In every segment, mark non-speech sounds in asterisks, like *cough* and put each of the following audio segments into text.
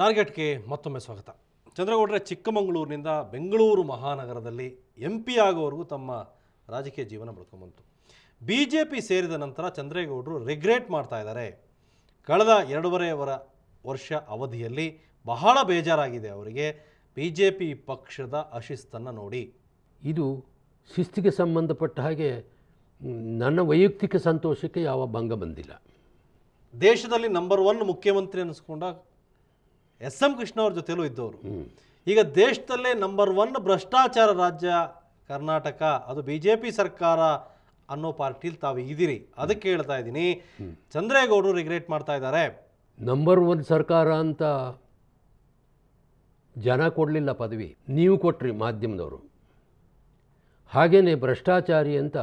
ಟಾರ್ಗೆಟ್ಗೆ ಮತ್ತೊಮ್ಮೆ ಸ್ವಾಗತ ಚಂದ್ರಗೌಡರೆ ಚಿಕ್ಕಮಗಳೂರಿನಿಂದ ಬೆಂಗಳೂರು ಮಹಾನಗರದಲ್ಲಿ ಎಂ ಪಿ ಆಗೋವರೆಗೂ ತಮ್ಮ ರಾಜಕೀಯ ಜೀವನ ಬಳ್ಕೊಂಬಂತು ಬಿ ಜೆ ಪಿ ಸೇರಿದ ನಂತರ ಚಂದ್ರೇಗೌಡರು ರಿಗ್ರೆಟ್ ಮಾಡ್ತಾ ಇದ್ದಾರೆ ಕಳೆದ ಎರಡೂವರೆವರ ವರ್ಷ ಅವಧಿಯಲ್ಲಿ ಬಹಳ ಬೇಜಾರಾಗಿದೆ ಅವರಿಗೆ ಬಿ ಜೆ ಪಿ ಪಕ್ಷದ ಅಶಿಸ್ತನ್ನು ನೋಡಿ ಇದು ಶಿಸ್ತಿಗೆ ಸಂಬಂಧಪಟ್ಟ ಹಾಗೆ ನನ್ನ ವೈಯಕ್ತಿಕ ಸಂತೋಷಕ್ಕೆ ಯಾವ ಭಂಗ ಬಂದಿಲ್ಲ ದೇಶದಲ್ಲಿ ನಂಬರ್ ಒನ್ ಮುಖ್ಯಮಂತ್ರಿ ಅನ್ನಿಸ್ಕೊಂಡ ಎಸ್ ಎಂ ಕೃಷ್ಣ ಅವ್ರ ಜೊತೆಲೂ ಇದ್ದವರು ಈಗ ದೇಶದಲ್ಲೇ ನಂಬರ್ ಒನ್ ಭ್ರಷ್ಟಾಚಾರ ರಾಜ್ಯ ಕರ್ನಾಟಕ ಅದು ಬಿ ಜೆ ಪಿ ಸರ್ಕಾರ ಅನ್ನೋ ಪಾರ್ಟಿಲಿ ತಾವು ಇದ್ದೀರಿ ಅದಕ್ಕೆ ಹೇಳ್ತಾ ಇದ್ದೀನಿ ಚಂದ್ರೇಗೌಡರು ರಿಗ್ರೆಟ್ ಮಾಡ್ತಾ ಇದ್ದಾರೆ ನಂಬರ್ ಒನ್ ಸರ್ಕಾರ ಅಂತ ಜನ ಕೊಡಲಿಲ್ಲ ಪದವಿ ನೀವು ಕೊಟ್ರಿ ಮಾಧ್ಯಮದವರು ಹಾಗೆಯೇ ಭ್ರಷ್ಟಾಚಾರಿ ಅಂತ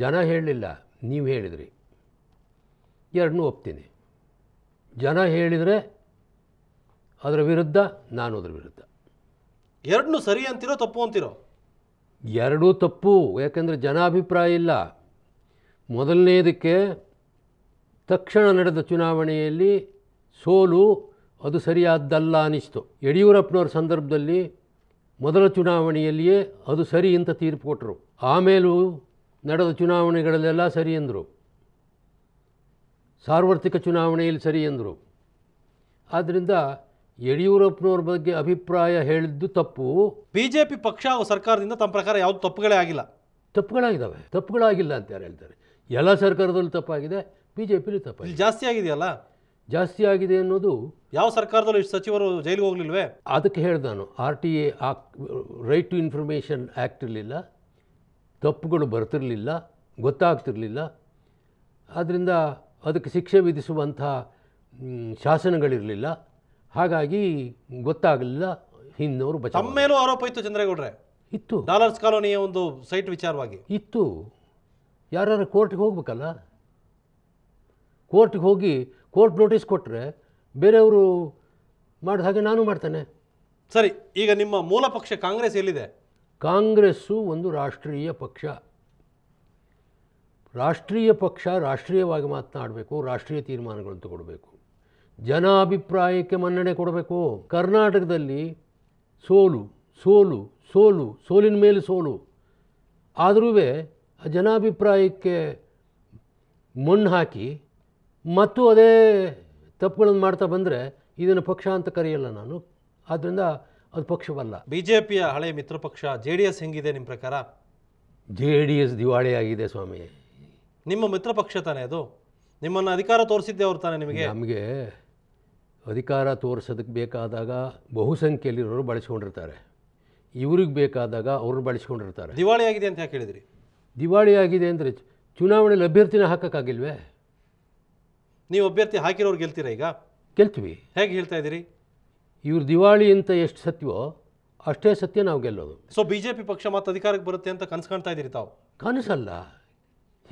ಜನ ಹೇಳಲಿಲ್ಲ ನೀವು ಹೇಳಿದ್ರಿ ಎರಡನ್ನೂ ಒಪ್ತೀನಿ ಜನ ಹೇಳಿದರೆ ಅದರ ವಿರುದ್ಧ ನಾನು ಅದರ ವಿರುದ್ಧ ಎರಡನ್ನೂ ಸರಿ ಅಂತೀರೋ ತಪ್ಪು ಅಂತಿರೋ ಎರಡೂ ತಪ್ಪು ಯಾಕೆಂದರೆ ಜನಾಭಿಪ್ರಾಯ ಇಲ್ಲ ಮೊದಲನೇದಕ್ಕೆ ತಕ್ಷಣ ನಡೆದ ಚುನಾವಣೆಯಲ್ಲಿ ಸೋಲು ಅದು ಸರಿಯಾದ್ದಲ್ಲ ಅನ್ನಿಸ್ತು ಯಡಿಯೂರಪ್ಪನವ್ರ ಸಂದರ್ಭದಲ್ಲಿ ಮೊದಲ ಚುನಾವಣೆಯಲ್ಲಿಯೇ ಅದು ಸರಿ ಅಂತ ತೀರ್ಪು ಕೊಟ್ಟರು ಆಮೇಲೂ ನಡೆದ ಚುನಾವಣೆಗಳಲ್ಲೆಲ್ಲ ಸರಿ ಎಂದರು ಸಾರ್ವತ್ರಿಕ ಚುನಾವಣೆಯಲ್ಲಿ ಸರಿ ಎಂದರು ಆದ್ದರಿಂದ ಯಡಿಯೂರಪ್ಪನವ್ರ ಬಗ್ಗೆ ಅಭಿಪ್ರಾಯ ಹೇಳಿದ್ದು ತಪ್ಪು ಬಿಜೆಪಿ ಪಕ್ಷ ಸರ್ಕಾರದಿಂದ ತಮ್ಮ ಪ್ರಕಾರ ಯಾವುದು ತಪ್ಪುಗಳೇ ಆಗಿಲ್ಲ ತಪ್ಪುಗಳಾಗಿದ್ದಾವೆ ತಪ್ಪುಗಳಾಗಿಲ್ಲ ಅಂತ ಯಾರು ಹೇಳ್ತಾರೆ ಎಲ್ಲ ಸರ್ಕಾರದಲ್ಲೂ ತಪ್ಪಾಗಿದೆ ಬಿ ಜೆ ಪಿಲಿ ಇಲ್ಲಿ ಜಾಸ್ತಿ ಆಗಿದೆಯಲ್ಲ ಜಾಸ್ತಿ ಆಗಿದೆ ಅನ್ನೋದು ಯಾವ ಸರ್ಕಾರದಲ್ಲೂ ಇಷ್ಟು ಸಚಿವರು ಜೈಲಿಗೆ ಹೋಗ್ಲಿಲ್ವೇ ಅದಕ್ಕೆ ಹೇಳ್ದೆ ನಾನು R T A right to information act ಇರಲಿಲ್ಲ ತಪ್ಪುಗಳು ಬರ್ತಿರಲಿಲ್ಲ ಗೊತ್ತಾಗ್ತಿರಲಿಲ್ಲ ಆದ್ದರಿಂದ ಅದಕ್ಕೆ ಶಿಕ್ಷೆ ವಿಧಿಸುವಂಥ ಶಾಸನಗಳಿರಲಿಲ್ಲ ಹಾಗಾಗಿ ಗೊತ್ತಾಗಲಿಲ್ಲ ಹಿಂದವರು ತಮ್ಮ ಆರೋಪ ಇತ್ತು ಚಂದ್ರೇಗೌಡ್ರೆ ಇತ್ತು ಡಾಲರ್ಸ್ ಕಾಲೋನಿಯ ಒಂದು ಸೈಟ್ ವಿಚಾರವಾಗಿ ಇತ್ತು ಯಾರು ಕೋರ್ಟ್ಗೆ ಹೋಗ್ಬೇಕಲ್ಲ ಕೋರ್ಟ್ಗೆ ಹೋಗಿ ಕೋರ್ಟ್ ನೋಟಿಸ್ ಕೊಟ್ಟರೆ ಬೇರೆಯವರು ಮಾಡಿದ ಹಾಗೆ ನಾನು ಮಾಡ್ತೇನೆ ಸರಿ ಈಗ ನಿಮ್ಮ ಮೂಲ ಪಕ್ಷ ಕಾಂಗ್ರೆಸ್ ಎಲ್ಲಿದೆ ಕಾಂಗ್ರೆಸ್ಸು ಒಂದು ರಾಷ್ಟ್ರೀಯ ಪಕ್ಷ ರಾಷ್ಟ್ರೀಯ ಪಕ್ಷ ರಾಷ್ಟ್ರೀಯವಾಗಿ ಮಾತನಾಡಬೇಕು ರಾಷ್ಟ್ರೀಯ ತೀರ್ಮಾನಗಳನ್ನು ತಗೊಳ್ಬೇಕು ಜನಾಭಿಪ್ರಾಯಕ್ಕೆ ಮನ್ನಣೆ ಕೊಡಬೇಕು ಕರ್ನಾಟಕದಲ್ಲಿ ಸೋಲು ಸೋಲು ಸೋಲು ಸೋಲಿನ ಮೇಲೆ ಸೋಲು ಆದರೂ ಆ ಜನಾಭಿಪ್ರಾಯಕ್ಕೆ ಮಣ್ಣು ಹಾಕಿ ಮತ್ತು ಅದೇ ತಪ್ಪುಗಳನ್ನು ಮಾಡ್ತಾ ಬಂದರೆ ಇದನ್ನು ಪಕ್ಷ ಅಂತ ಕರೆಯಲ್ಲ ನಾನು ಆದ್ದರಿಂದ ಅದು ಪಕ್ಷವಲ್ಲ ಬಿ ಜೆ ಪಿಯ ಹಳೆಯ ಮಿತ್ರ ಪಕ್ಷ ಜೆ ಡಿ ಎಸ್ ಹೆಂಗಿದೆ ನಿಮ್ಮ ಪ್ರಕಾರ ಜೆ ಡಿ ಎಸ್ ದಿವಾಳಿ ಆಗಿದೆ ಸ್ವಾಮಿ ನಿಮ್ಮ ಮಿತ್ರ ಪಕ್ಷ ತಾನೇ ಅದು ನಿಮ್ಮನ್ನು ಅಧಿಕಾರ ತೋರಿಸಿದ್ದೆ ಅವ್ರು ತಾನೇ ನಿಮಗೆ ನಮಗೆ ಅಧಿಕಾರ ತೋರಿಸೋದಕ್ಕೆ ಬೇಕಾದಾಗ ಬಹುಸಂಖ್ಯೆಯಲ್ಲಿರೋರು ಬಳಸ್ಕೊಂಡಿರ್ತಾರೆ ಇವ್ರಿಗೆ ಬೇಕಾದಾಗ ಅವರು ಬಳಸ್ಕೊಂಡಿರ್ತಾರೆ ದಿವಾಳಿ ಆಗಿದೆ ಅಂತ ಯಾಕೆ ಹೇಳಿದ್ರಿ ದಿವಾಳಿ ಆಗಿದೆ ಅಂದರೆ ಚುನಾವಣೆಯಲ್ಲಿ ಅಭ್ಯರ್ಥಿನ ಹಾಕೋಕ್ಕಾಗಿಲ್ವೇ ನೀವು ಅಭ್ಯರ್ಥಿ ಹಾಕಿರೋರು ಗೆಲ್ತೀರಾ ಈಗ ಗೆಲ್ತೀವಿ ಹೇಗೆ ಹೇಳ್ತಾ ಇದ್ದೀರಿ ಇವ್ರು ದಿವಾಳಿ ಅಂತ ಎಷ್ಟು ಸತ್ಯವೋ ಅಷ್ಟೇ ಸತ್ಯ ನಾವು ಗೆಲ್ಲೋದು ಸೊ ಬಿ ಜೆ ಪಿ ಪಕ್ಷ ಮತ್ತು ಅಧಿಕಾರಕ್ಕೆ ಬರುತ್ತೆ ಅಂತ ಕನಸು ಕಾಣ್ತಾ ಇದ್ದೀರಿ ತಾವು ಕನಸಲ್ಲ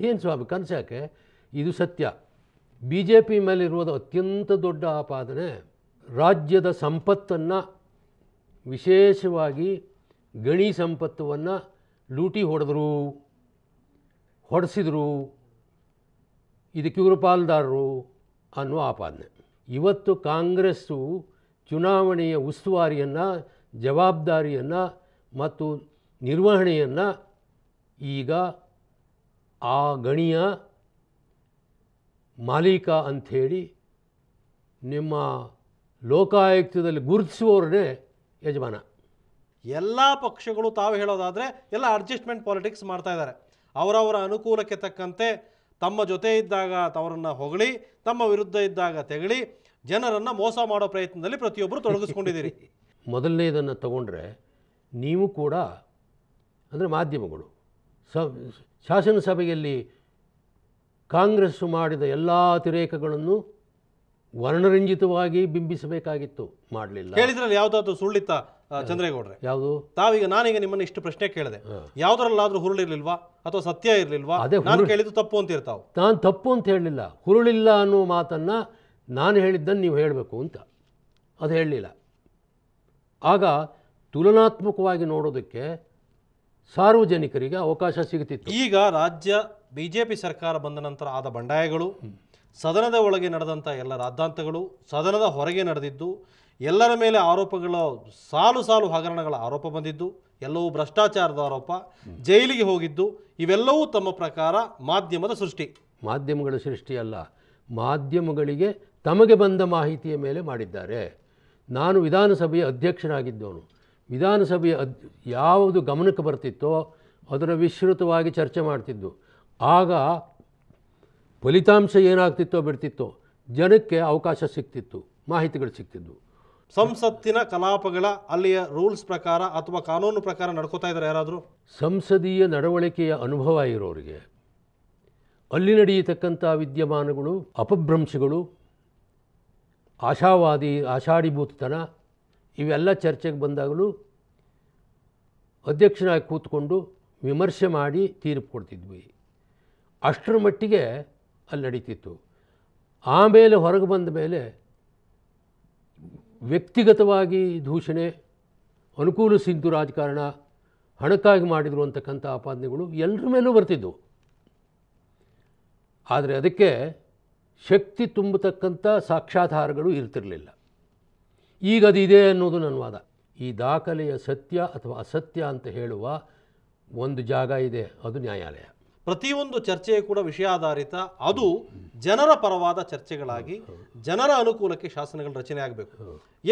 ಏನು ಸ್ವಾಮಿ ಕನಸಾಕೆ ಇದು ಸತ್ಯ ಬಿ ಜೆ ಪಿ ಮೇಲಿರುವುದು ಅತ್ಯಂತ ದೊಡ್ಡ ಆಪಾದನೆ ರಾಜ್ಯದ ಸಂಪತ್ತನ್ನು ವಿಶೇಷವಾಗಿ ಗಣಿ ಸಂಪತ್ತುವನ್ನು ಲೂಟಿ ಹೊಡೆದ್ರು ಹೊಡೆಸಿದ್ರು ಇದಕ್ಕೆ ಇವರು ಪಾಲ್ದಾರರು ಅನ್ನುವ ಆಪಾದನೆ ಇವತ್ತು ಕಾಂಗ್ರೆಸ್ಸು ಚುನಾವಣೆಯ ಉಸ್ತುವಾರಿಯನ್ನು ಜವಾಬ್ದಾರಿಯನ್ನು ಮತ್ತು ನಿರ್ವಹಣೆಯನ್ನು ಈಗ ಆ ಗಣಿಯ ಮಾಲೀಕ ಅಂಥೇಳಿ ನಿಮ್ಮ ಲೋಕಾಯುಕ್ತದಲ್ಲಿ ಗುರುತಿಸುವವರೇ ಯಜಮಾನ ಎಲ್ಲ ಪಕ್ಷಗಳು ತಾವು ಹೇಳೋದಾದರೆ ಎಲ್ಲ ಅಡ್ಜಸ್ಟ್ಮೆಂಟ್ ಪಾಲಿಟಿಕ್ಸ್ ಮಾಡ್ತಾ ಇದ್ದಾರೆ ಅವರವರ ಅನುಕೂಲಕ್ಕೆ ತಕ್ಕಂತೆ ತಮ್ಮ ಜೊತೆ ಇದ್ದಾಗ ತವರನ್ನು ಹೊಗಳಿ ತಮ್ಮ ವಿರುದ್ಧ ಇದ್ದಾಗ ತೆಗಳಿ ಜನರನ್ನು ಮೋಸ ಮಾಡೋ ಪ್ರಯತ್ನದಲ್ಲಿ ಪ್ರತಿಯೊಬ್ಬರು ತೊಡಗಿಸ್ಕೊಂಡಿದ್ದೀರಿ *laughs* ಮೊದಲನೇದನ್ನು ತಗೊಂಡ್ರೆ ನೀವು ಕೂಡ ಅಂದರೆ ಮಾಧ್ಯಮಗಳು ಸ ಶಾಸನ ಸಭೆಯಲ್ಲಿ ಕಾಂಗ್ರೆಸ್ಸು ಮಾಡಿದ ಎಲ್ಲ ಅತಿರೇಕಗಳನ್ನು ವರ್ಣರಂಜಿತವಾಗಿ ಬಿಂಬಿಸಬೇಕಾಗಿತ್ತು ಮಾಡಲಿಲ್ಲ ಹೇಳಿದ್ರಲ್ಲಿ ಯಾವುದಾದ್ರೂ ಸುಳ್ಳಿತ್ತ ಚಂದ್ರೇಗೌಡ್ರೆ ಯಾವುದು ತಾವೀಗ ನಾನೀಗ ನಿಮ್ಮನ್ನು ಇಷ್ಟು ಪ್ರಶ್ನೆ ಕೇಳಿದೆ ಯಾವ್ದ್ರಲ್ಲಾದ್ರೂ ಹುರುಳಿರ್ಲಿಲ್ವಾ ಅಥವಾ ಸತ್ಯ ಇರಲಿಲ್ವಾ ಅದೇ ನಾನು ಕೇಳಿದ್ದು ತಪ್ಪು ಅಂತ ಇರ್ತಾವೆ ನಾನು ತಪ್ಪು ಅಂತ ಹೇಳಲಿಲ್ಲ ಹುರುಳಿಲ್ಲ ಅನ್ನೋ ಮಾತನ್ನು ನಾನು ಹೇಳಿದ್ದನ್ನು ನೀವು ಹೇಳಬೇಕು ಅಂತ ಅದು ಹೇಳಲಿಲ್ಲ ಆಗ ತುಲನಾತ್ಮಕವಾಗಿ ನೋಡೋದಕ್ಕೆ ಸಾರ್ವಜನಿಕರಿಗೆ ಅವಕಾಶ ಸಿಗುತ್ತಿತ್ತು ಈಗ ರಾಜ್ಯ ಬಿ ಜೆ ಪಿ ಸರ್ಕಾರ ಬಂದ ನಂತರ ಆದ ಬಂಡಾಯಗಳು ಸದನದ ಒಳಗೆ ನಡೆದಂಥ ಎಲ್ಲ ರಾದ್ದಾಂತಗಳು ಸದನದ ಹೊರಗೆ ನಡೆದಿದ್ದು ಎಲ್ಲರ ಮೇಲೆ ಆರೋಪಗಳ ಸಾಲು ಸಾಲು ಹಗರಣಗಳ ಆರೋಪ ಬಂದಿದ್ದು ಎಲ್ಲವೂ ಭ್ರಷ್ಟಾಚಾರದ ಆರೋಪ ಜೈಲಿಗೆ ಹೋಗಿದ್ದು ಇವೆಲ್ಲವೂ ತಮ್ಮ ಪ್ರಕಾರ ಮಾಧ್ಯಮದ ಸೃಷ್ಟಿ ಮಾಧ್ಯಮಗಳ ಸೃಷ್ಟಿಯಲ್ಲ ಮಾಧ್ಯಮಗಳಿಗೆ ತಮಗೆ ಬಂದ ಮಾಹಿತಿಯ ಮೇಲೆ ಮಾಡಿದ್ದಾರೆ ನಾನು ವಿಧಾನಸಭೆಯ ಅಧ್ಯಕ್ಷನಾಗಿದ್ದವನು ವಿಧಾನಸಭೆಯ ಅದ್ ಯಾವುದು ಗಮನಕ್ಕೆ ಬರ್ತಿತ್ತೋ ಅದರ ವಿಸ್ತೃತವಾಗಿ ಚರ್ಚೆ ಮಾಡ್ತಿದ್ದು ಆಗ ಫಲಿತಾಂಶ ಏನಾಗ್ತಿತ್ತೋ ಬಿಡ್ತಿತ್ತೋ ಜನಕ್ಕೆ ಅವಕಾಶ ಸಿಗ್ತಿತ್ತು ಮಾಹಿತಿಗಳು ಸಿಗ್ತಿದ್ವು ಸಂಸತ್ತಿನ ಕಲಾಪಗಳ ಅಲ್ಲಿಯ ರೂಲ್ಸ್ ಪ್ರಕಾರ ಅಥವಾ ಕಾನೂನು ಪ್ರಕಾರ ನಡ್ಕೋತಾ ಇದ್ದಾರೆ ಯಾರಾದರೂ ಸಂಸದೀಯ ನಡವಳಿಕೆಯ ಅನುಭವ ಇರೋರಿಗೆ ಅಲ್ಲಿ ನಡೆಯತಕ್ಕಂಥ ವಿದ್ಯಮಾನಗಳು ಅಪಭ್ರಂಶಗಳು ಆಶಾವಾದಿ ಆಷಾಢೀಭೂತತನ ಇವೆಲ್ಲ ಚರ್ಚೆಗೆ ಬಂದಾಗಲೂ ಅಧ್ಯಕ್ಷನಾಗಿ ಕೂತ್ಕೊಂಡು ವಿಮರ್ಶೆ ಮಾಡಿ ತೀರ್ಪು ಕೊಡ್ತಿದ್ವಿ ಅಷ್ಟರ ಮಟ್ಟಿಗೆ ಅಲ್ಲಿ ನಡೀತಿತ್ತು ಆಮೇಲೆ ಹೊರಗೆ ಬಂದ ಮೇಲೆ ವ್ಯಕ್ತಿಗತವಾಗಿ ದೂಷಣೆ ಅನುಕೂಲ ಸಿದ್ದು ರಾಜಕಾರಣ ಹಣಕ್ಕಾಗಿ ಮಾಡಿದರು ಅಂತಕ್ಕಂಥ ಆಪಾದನೆಗಳು ಎಲ್ಲರ ಮೇಲೂ ಬರ್ತಿದ್ದವು ಆದರೆ ಅದಕ್ಕೆ ಶಕ್ತಿ ತುಂಬತಕ್ಕಂಥ ಸಾಕ್ಷಾಧಾರಗಳು ಇರ್ತಿರಲಿಲ್ಲ ಈಗ ಇದೆ ಅನ್ನೋದು ನನ್ನ ವಾದ ಈ ದಾಖಲೆಯ ಸತ್ಯ ಅಥವಾ ಅಸತ್ಯ ಅಂತ ಹೇಳುವ ಒಂದು ಜಾಗ ಇದೆ ಅದು ನ್ಯಾಯಾಲಯ ಪ್ರತಿಯೊಂದು ಚರ್ಚೆಯು ಕೂಡ ವಿಷಯಾಧಾರಿತ ಅದು ಜನರ ಪರವಾದ ಚರ್ಚೆಗಳಾಗಿ ಜನರ ಅನುಕೂಲಕ್ಕೆ ಶಾಸನಗಳ ರಚನೆ ಆಗಬೇಕು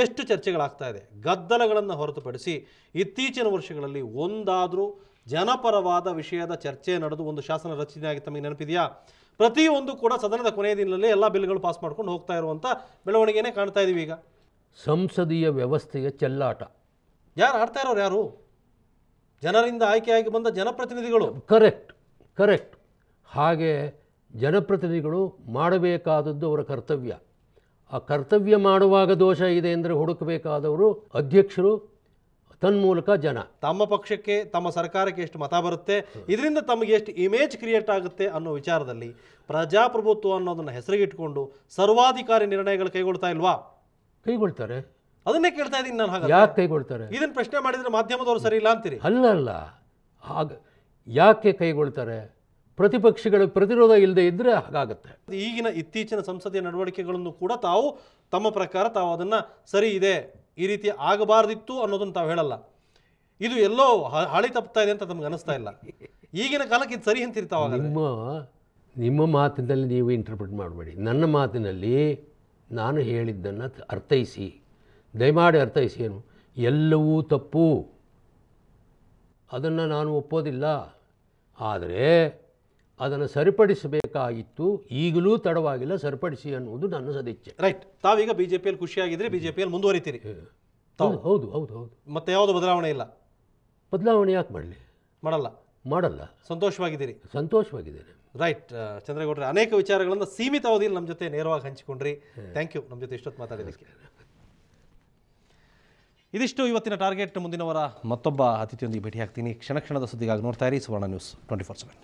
ಎಷ್ಟು ಚರ್ಚೆಗಳಾಗ್ತಾ ಇದೆ ಗದ್ದಲಗಳನ್ನು ಹೊರತುಪಡಿಸಿ ಇತ್ತೀಚಿನ ವರ್ಷಗಳಲ್ಲಿ ಒಂದಾದರೂ ಜನಪರವಾದ ವಿಷಯದ ಚರ್ಚೆ ನಡೆದು ಒಂದು ಶಾಸನ ರಚನೆ ಆಗಿ ತಮಗೆ ನೆನಪಿದೆಯಾ ಪ್ರತಿಯೊಂದು ಕೂಡ ಸದನದ ಕೊನೆಯ ದಿನದಲ್ಲಿ ಎಲ್ಲ ಬಿಲ್ಗಳು ಪಾಸ್ ಮಾಡ್ಕೊಂಡು ಹೋಗ್ತಾ ಇರುವಂಥ ಬೆಳವಣಿಗೆನೇ ಕಾಣ್ತಾ ಇದೀವಿ ಈಗ ಸಂಸದೀಯ ವ್ಯವಸ್ಥೆಯ ಚೆಲ್ಲಾಟ ಯಾರು ಆಡ್ತಾ ಇರೋರು ಯಾರು ಜನರಿಂದ ಆಯ್ಕೆಯಾಗಿ ಬಂದ ಜನಪ್ರತಿನಿಧಿಗಳು ಕರೆಕ್ಟ್ ಕರೆಕ್ಟ್ ಹಾಗೆ ಜನಪ್ರತಿನಿಧಿಗಳು ಮಾಡಬೇಕಾದದ್ದು ಅವರ ಕರ್ತವ್ಯ ಆ ಕರ್ತವ್ಯ ಮಾಡುವಾಗ ದೋಷ ಇದೆ ಅಂದರೆ ಹುಡುಕಬೇಕಾದವರು ಅಧ್ಯಕ್ಷರು ತನ್ಮೂಲಕ ಜನ ತಮ್ಮ ಪಕ್ಷಕ್ಕೆ ತಮ್ಮ ಸರ್ಕಾರಕ್ಕೆ ಎಷ್ಟು ಮತ ಬರುತ್ತೆ ಇದರಿಂದ ತಮಗೆ ಎಷ್ಟು ಇಮೇಜ್ ಕ್ರಿಯೇಟ್ ಆಗುತ್ತೆ ಅನ್ನೋ ವಿಚಾರದಲ್ಲಿ ಪ್ರಜಾಪ್ರಭುತ್ವ ಅನ್ನೋದನ್ನು ಇಟ್ಕೊಂಡು ಸರ್ವಾಧಿಕಾರಿ ನಿರ್ಣಯಗಳು ಕೈಗೊಳ್ತಾ ಇಲ್ವಾ ಕೈಗೊಳ್ತಾರೆ ಅದನ್ನೇ ಕೇಳ್ತಾ ಇದ್ದೀನಿ ನಾನು ಹಾಗೆ ಯಾಕೆ ಕೈಗೊಳ್ತಾರೆ ಇದನ್ನು ಪ್ರಶ್ನೆ ಮಾಡಿದರೆ ಮಾಧ್ಯಮದವರು ಸರಿ ಇಲ್ಲ ಅಂತೀರಿ ಅಲ್ಲ ಅಲ್ಲ ಹಾಗೆ ಯಾಕೆ ಕೈಗೊಳ್ತಾರೆ ಪ್ರತಿಪಕ್ಷಗಳ ಪ್ರತಿರೋಧ ಇಲ್ಲದೆ ಇದ್ದರೆ ಹಾಗಾಗುತ್ತೆ ಈಗಿನ ಇತ್ತೀಚಿನ ಸಂಸದೀಯ ನಡವಳಿಕೆಗಳನ್ನು ಕೂಡ ತಾವು ತಮ್ಮ ಪ್ರಕಾರ ತಾವು ಅದನ್ನು ಸರಿ ಇದೆ ಈ ರೀತಿ ಆಗಬಾರ್ದಿತ್ತು ಅನ್ನೋದನ್ನು ತಾವು ಹೇಳಲ್ಲ ಇದು ಎಲ್ಲೋ ಹಾಳಿ ತಪ್ತಾ ಇದೆ ಅಂತ ತಮ್ಗೆ ಅನಿಸ್ತಾ ಇಲ್ಲ ಈಗಿನ ಕಾಲಕ್ಕೆ ಇದು ಸರಿ ಅಂತಿರ್ತಾವ ನಿಮ್ಮ ನಿಮ್ಮ ಮಾತಿನಲ್ಲಿ ನೀವು ಇಂಟರ್ಪ್ರಿಟ್ ಮಾಡಬೇಡಿ ನನ್ನ ಮಾತಿನಲ್ಲಿ ನಾನು ಹೇಳಿದ್ದನ್ನು ಅರ್ಥೈಸಿ ದಯಮಾಡಿ ಅರ್ಥೈಸಿ ಏನು ಎಲ್ಲವೂ ತಪ್ಪು ಅದನ್ನು ನಾನು ಒಪ್ಪೋದಿಲ್ಲ ಆದರೆ ಅದನ್ನು ಸರಿಪಡಿಸಬೇಕಾಗಿತ್ತು ಈಗಲೂ ತಡವಾಗಿಲ್ಲ ಸರಿಪಡಿಸಿ ಅನ್ನುವುದು ನನ್ನ ಸದಿಚ್ಛೆ ರೈಟ್ ತಾವೀಗ ಬಿ ಜೆ ಪಿಯಲ್ಲಿ ಖುಷಿಯಾಗಿದ್ದರೆ ಬಿ ಜೆ ಪಿಯಲ್ಲಿ ಮುಂದುವರಿತೀರಿ ಹೌದು ಹೌದು ಹೌದು ಹೌದು ಮತ್ತೆ ಯಾವುದು ಬದಲಾವಣೆ ಇಲ್ಲ ಬದಲಾವಣೆ ಯಾಕೆ ಮಾಡಲಿ ಮಾಡಲ್ಲ ಮಾಡಲ್ಲ ಸಂತೋಷವಾಗಿದ್ದೀರಿ ಸಂತೋಷವಾಗಿದ್ದೇನೆ ರೈಟ್ ಚಂದ್ರೇಗೌಡ್ರೆ ಅನೇಕ ವಿಚಾರಗಳನ್ನು ಸೀಮಿತ ಅವಧಿಯಲ್ಲಿ ನಮ್ಮ ಜೊತೆ ನೇರವಾಗಿ ಹಂಚಿಕೊಂಡ್ರಿ ಥ್ಯಾಂಕ್ ಯು ನಮ್ಮ ಜೊತೆ ಇಷ್ಟೊತ್ತು ಮಾತಾಡಿದ್ದಕ್ಕೆ ಇದಿಷ್ಟು ಇವತ್ತಿನ ಟಾರ್ಗೆಟ್ ಮುಂದಿನವರ ಮತ್ತೊಬ್ಬ ಅತಿಥಿಯೊಂದಿಗೆ ಹಾಕ್ತೀನಿ ಕ್ಷಣ ಕ್ಷಣದ ಸುದ್ದಿಗಾಗಿ ನೋಡ್ತಾ ಇರಿ Suvarna news twenty four seven